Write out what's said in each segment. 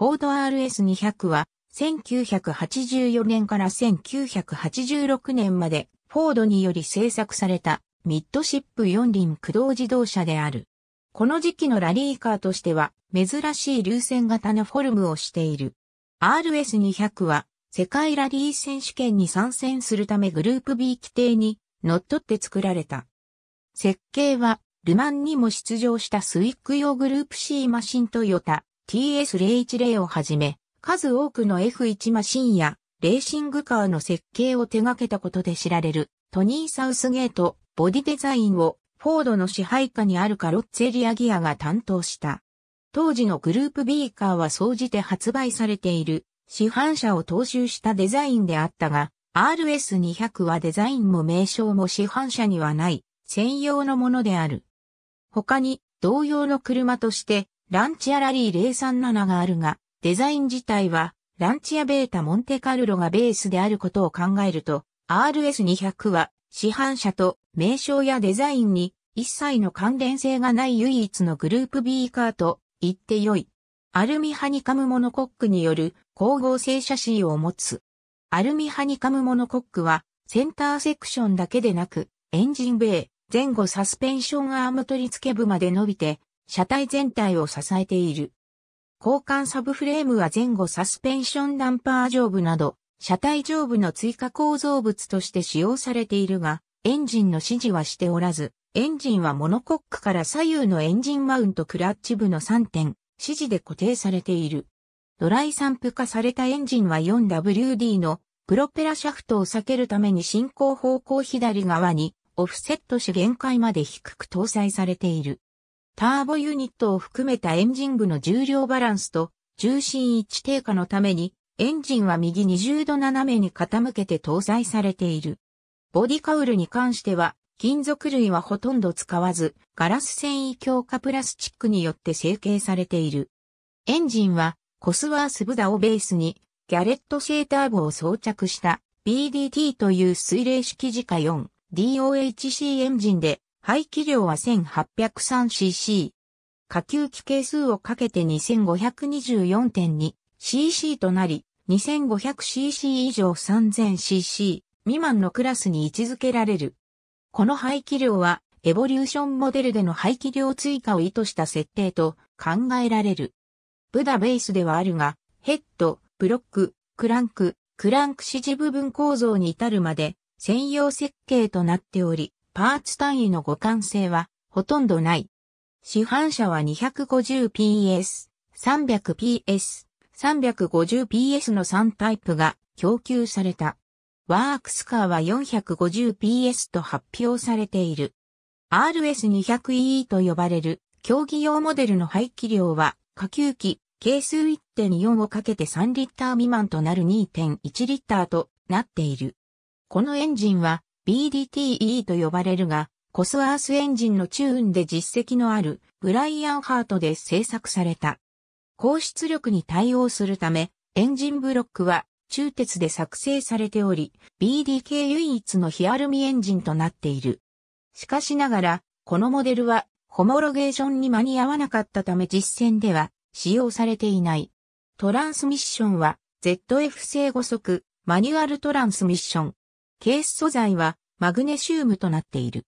フォード RS200 は、1984年から1986年まで、フォードにより製作された、ミッドシップ四輪駆動自動車である。この時期のラリーカーとしては、珍しい流線型のフォルムをしている。RS200 は、世界ラリー選手権に参戦するためグループ B 規定に乗って作られた。設計は、ルマンにも出場したスイック用グループ C マシントヨタ、TS010 をはじめ、数多くの F1 マシンやレーシングカーの設計を手掛けたことで知られるトニー・サウスゲート、ボディデザインをフォードの支配下にあるカロッツェリアギアが担当した。当時のグループ B カーは総じて発売されている市販車を踏襲したデザインであったが、RS200 はデザインも名称も市販車にはない専用のものである。他に同様の車としてランチアラリー037があるが、デザイン自体は、ランチアベータモンテカルロがベースであることを考えると、RS200 は、市販車と名称やデザインに一切の関連性がない唯一のグループ B カーと言ってよい。アルミハニカムモノコックによる光合成写真を持つ。アルミハニカムモノコックはセンターセクションだけでなくエンジンベイ、前後サスペンションアーム取り付け部まで伸びて車体全体を支えている。交換サブフレームは前後サスペンションダンパー上部など、車体上部の追加構造物として使用されているが、エンジンの指示はしておらず、エンジンはモノコックから左右のエンジンマウントクラッチ部の3点、指示で固定されている。ドライ散布化されたエンジンは 4WD のプロペラシャフトを避けるために進行方向左側にオフセットし限界まで低く搭載されている。ターボユニットを含めたエンジン部の重量バランスと重心位置低下のためにエンジンは右20度斜めに傾けて搭載されている。ボディカウルに関しては金属類はほとんど使わずガラス繊維強化プラスチックによって成形されている。エンジンはコスワースブダをベースにギャレットーター部を装着した BDT という水冷式自家 4DOHC エンジンで排気量は 1803cc。下級機係数をかけて 2524.2cc となり、2500cc 以上 3000cc 未満のクラスに位置づけられる。この排気量は、エボリューションモデルでの排気量追加を意図した設定と考えられる。ブダベースではあるが、ヘッド、ブロック、クランク、クランク指示部分構造に至るまで専用設計となっており、パーツ単位の互換性はほとんどない。市販車は 250PS、300PS、350PS の3タイプが供給された。ワークスカーは 450PS と発表されている。RS200E と呼ばれる競技用モデルの排気量は下級機、係数1.4をかけて3リッター未満となる2.1リッターとなっている。このエンジンは BDTE と呼ばれるが、コスワースエンジンのチューンで実績のあるブライアン・ハートで製作された。高出力に対応するため、エンジンブロックは中鉄で作成されており、BDK 唯一のヒアルミエンジンとなっている。しかしながら、このモデルは、ホモロゲーションに間に合わなかったため実戦では使用されていない。トランスミッションは ZF 正5速マニュアルトランスミッションケース素材はマグネシウムとなっている。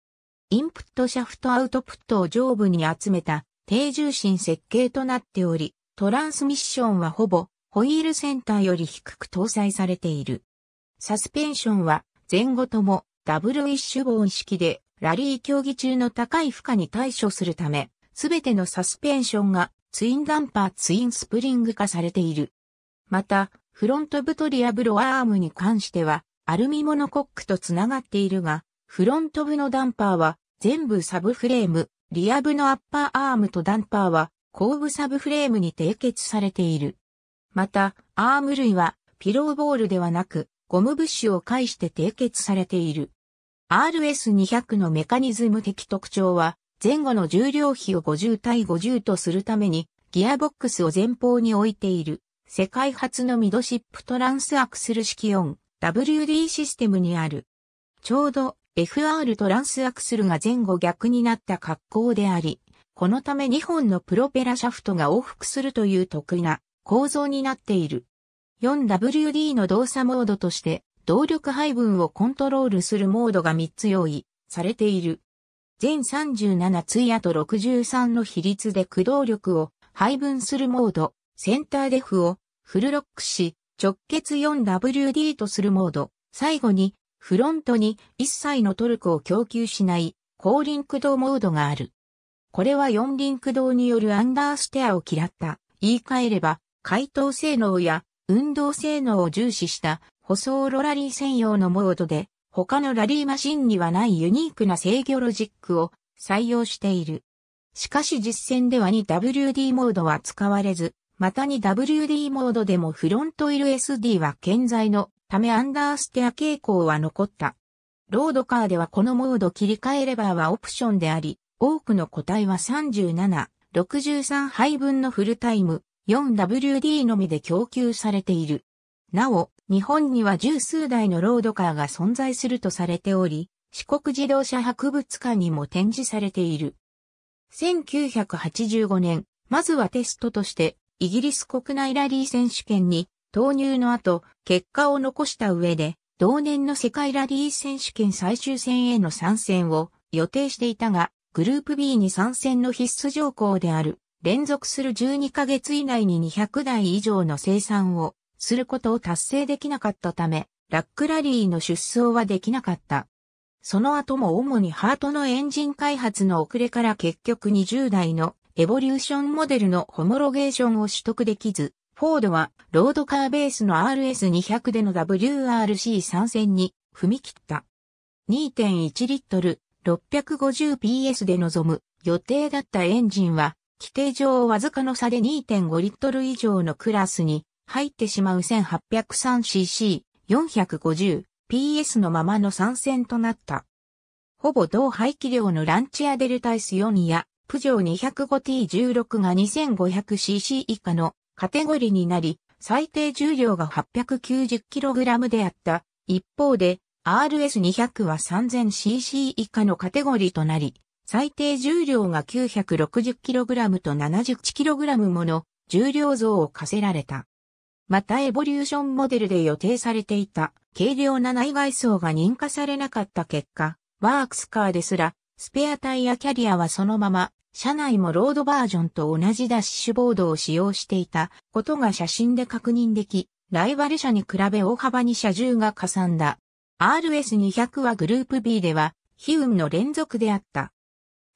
インプットシャフトアウトプットを上部に集めた低重心設計となっており、トランスミッションはほぼホイールセンターより低く搭載されている。サスペンションは前後ともダブルウィッシュボーン式でラリー競技中の高い負荷に対処するため、すべてのサスペンションがツインダンパーツインスプリング化されている。また、フロントブトリアブロアームに関しては、アルミモノコックと繋がっているが、フロント部のダンパーは全部サブフレーム、リア部のアッパーアームとダンパーは後部サブフレームに締結されている。また、アーム類はピローボールではなく、ゴムブッシュを介して締結されている。RS200 のメカニズム的特徴は、前後の重量比を50対50とするために、ギアボックスを前方に置いている、世界初のミドシップトランスアクスル式音。WD システムにある。ちょうど FR トランスアクスルが前後逆になった格好であり、このため2本のプロペラシャフトが往復するという得意な構造になっている。4WD の動作モードとして動力配分をコントロールするモードが3つ用意されている。全37ツイアと63の比率で駆動力を配分するモード、センターデフをフルロックし、直結 4WD とするモード、最後に、フロントに一切のトルクを供給しない高輪駆動モードがある。これはリ輪駆動によるアンダーステアを嫌った。言い換えれば、回答性能や運動性能を重視した舗装ロラリー専用のモードで、他のラリーマシンにはないユニークな制御ロジックを採用している。しかし実戦では 2WD モードは使われず、またに WD モードでもフロント LSD は健在のためアンダーステア傾向は残った。ロードカーではこのモード切り替えレバーはオプションであり、多くの個体は37、63杯分のフルタイム、4WD のみで供給されている。なお、日本には十数台のロードカーが存在するとされており、四国自動車博物館にも展示されている。1985年、まずはテストとしてイギリス国内ラリー選手権に投入の後、結果を残した上で、同年の世界ラリー選手権最終戦への参戦を予定していたが、グループ B に参戦の必須条項である、連続する12ヶ月以内に200台以上の生産をすることを達成できなかったため、ラックラリーの出走はできなかった。その後も主にハートのエンジン開発の遅れから結局20台のエボリューションモデルのホモロゲーションを取得できず、フォードはロードカーベースの RS200 での WRC 参戦に踏み切った。2.1リットル 650PS で臨む予定だったエンジンは、規定上わずかの差で2.5リットル以上のクラスに入ってしまう 1803cc450PS のままの参戦となった。ほぼ同排気量のランチアデルタイス4やプジョー 205T16 が 2500cc 以下のカテゴリーになり、最低重量が 890kg であった。一方で、RS200 は 3000cc 以下のカテゴリーとなり、最低重量が 960kg と 71kg もの重量増を課せられた。またエボリューションモデルで予定されていた軽量な内外装が認可されなかった結果、ワークスカーですら、スペアタイヤキャリアはそのまま車内もロードバージョンと同じダッシュボードを使用していたことが写真で確認でき、ライバル車に比べ大幅に車重がかさんだ。RS200 はグループ B では、ヒウの連続であった。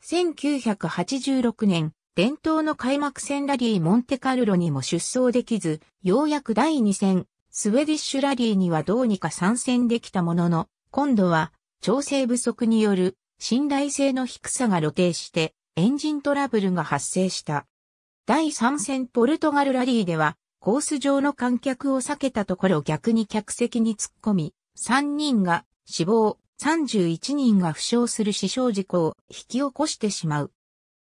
1986年、伝統の開幕戦ラリーモンテカルロにも出走できず、ようやく第2戦、スウェディッシュラリーにはどうにか参戦できたものの、今度は、調整不足による信頼性の低さが露呈して、エンジントラブルが発生した。第3戦ポルトガルラリーでは、コース上の観客を避けたところ逆に客席に突っ込み、3人が死亡、31人が負傷する死傷事故を引き起こしてしまう。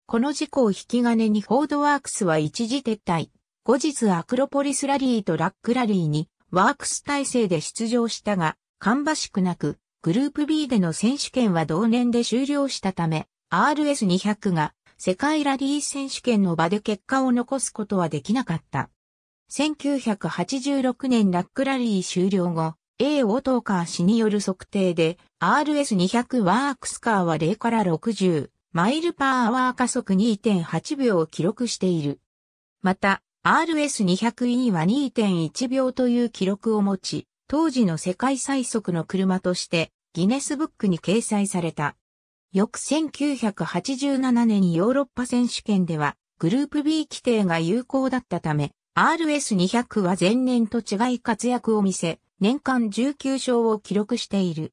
この事故を引き金にフォードワークスは一時撤退。後日アクロポリスラリーとラックラリーにワークス体制で出場したが、かんばしくなく、グループ B での選手権は同年で終了したため、RS200 が世界ラリー選手権の場で結果を残すことはできなかった。1986年ラックラリー終了後、A オトーカー氏による測定で RS200 ワークスカーは0から60マイルパーアワー加速2.8秒を記録している。また RS200E は2.1秒という記録を持ち、当時の世界最速の車としてギネスブックに掲載された。翌1987年にヨーロッパ選手権では、グループ B 規定が有効だったため、RS200 は前年と違い活躍を見せ、年間19勝を記録している。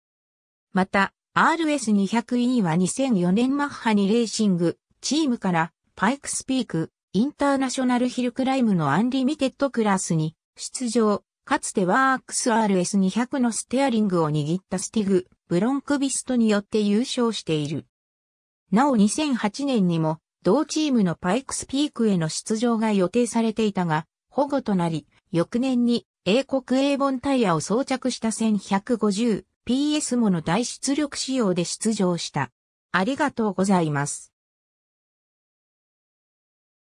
また、RS200E は2004年マッハにレーシング、チームからパイクスピーク、インターナショナルヒルクライムのアンリミテッドクラスに出場、かつてワークス RS200 のステアリングを握ったスティグ、ブロンクビストによって優勝している。なお2008年にも、同チームのパイクスピークへの出場が予定されていたが、保護となり、翌年に英国英本タイヤを装着した 1150PS もの大出力仕様で出場した。ありがとうございます。